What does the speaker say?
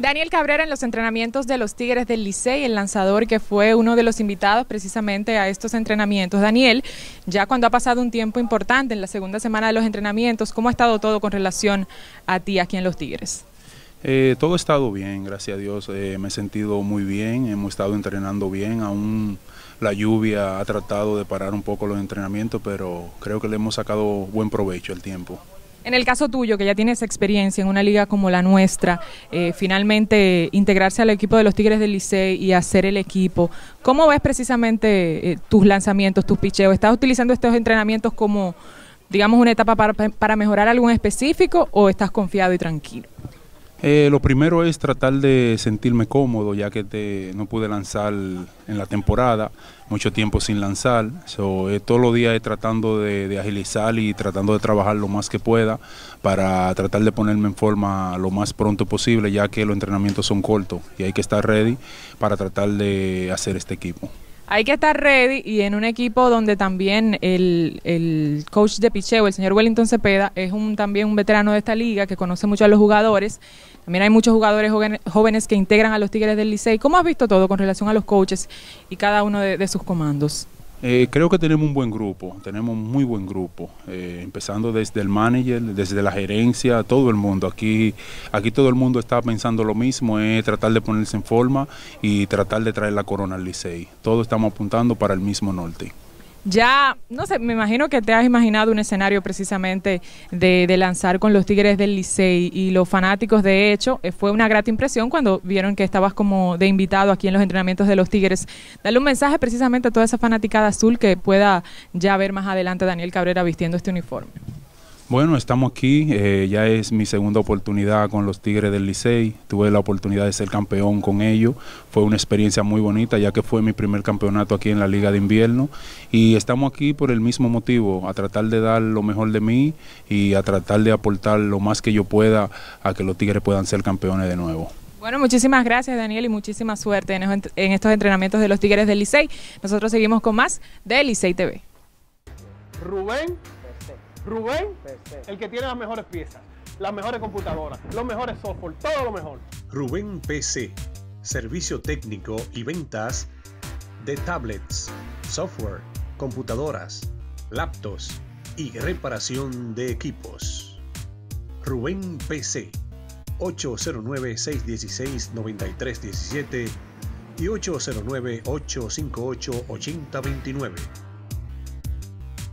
Daniel Cabrera en los entrenamientos de los Tigres del Licey, el lanzador que fue uno de los invitados precisamente a estos entrenamientos. Daniel, ya cuando ha pasado un tiempo importante en la segunda semana de los entrenamientos, ¿cómo ha estado todo con relación a ti aquí en los Tigres? Eh, todo ha estado bien, gracias a Dios. Eh, me he sentido muy bien, hemos estado entrenando bien. Aún la lluvia ha tratado de parar un poco los entrenamientos, pero creo que le hemos sacado buen provecho el tiempo. En el caso tuyo, que ya tienes experiencia en una liga como la nuestra, eh, finalmente integrarse al equipo de los Tigres del Licey y hacer el equipo, ¿cómo ves precisamente eh, tus lanzamientos, tus picheos? ¿Estás utilizando estos entrenamientos como, digamos, una etapa para, para mejorar algo específico o estás confiado y tranquilo? Eh, lo primero es tratar de sentirme cómodo, ya que no pude lanzar en la temporada, mucho tiempo sin lanzar. Eh, todos los días he tratando de, de, agilizar y tratando de trabajar lo más que pueda para tratar de ponerme en forma lo más pronto posible, ya que los entrenamientos son cortos y hay que estar ready para tratar de hacer este equipo hay que estar ready y en un equipo donde también el, el coach de picheo, el señor Wellington Cepeda, es un, también un veterano de esta liga que conoce mucho a los jugadores. También hay muchos jugadores jóvenes, que integran a los Tigres del Licey. ¿Cómo has visto todo con relación a los coaches y cada uno de sus comandos? Eh, creo que tenemos un buen grupo, tenemos un muy buen grupo, eh, empezando desde el manager, desde la gerencia, todo el mundo. Aquí, aquí todo el mundo está pensando lo mismo, es tratar de ponerse en forma y tratar de traer la corona al Licey. Todos estamos apuntando para el mismo norte. Ya, no sé, me imagino que te has imaginado un escenario precisamente de, lanzar con los Tigres del Licey y los fanáticos, de hecho, eh, fue una grata impresión cuando vieron que estabas como de invitado aquí en los entrenamientos de los Tigres. Dale un mensaje precisamente a toda esa fanaticada azul que pueda ya ver más adelante a Daniel Cabrera vistiendo este uniforme. Bueno, estamos aquí, eh, ya es mi segunda oportunidad con los Tigres del Licey, tuve la oportunidad de ser campeón con ellos, fue una experiencia muy bonita ya que fue mi primer campeonato aquí en la Liga de Invierno y estamos aquí por el mismo motivo, a tratar de dar lo mejor de mí y a tratar de aportar lo más que yo pueda a que los Tigres puedan ser campeones de nuevo. Bueno, muchísimas gracias Daniel y muchísima suerte en, estos entrenamientos de los Tigres del Licey. Nosotros seguimos con más de Licey TV. Rubén Rubén, PC, el que tiene las mejores piezas, las mejores computadoras, los mejores software, todo lo mejor. Rubén PC, servicio técnico y ventas de tablets, software, computadoras, laptops y reparación de equipos. Rubén PC 809-616-9317 y 809-858-8029.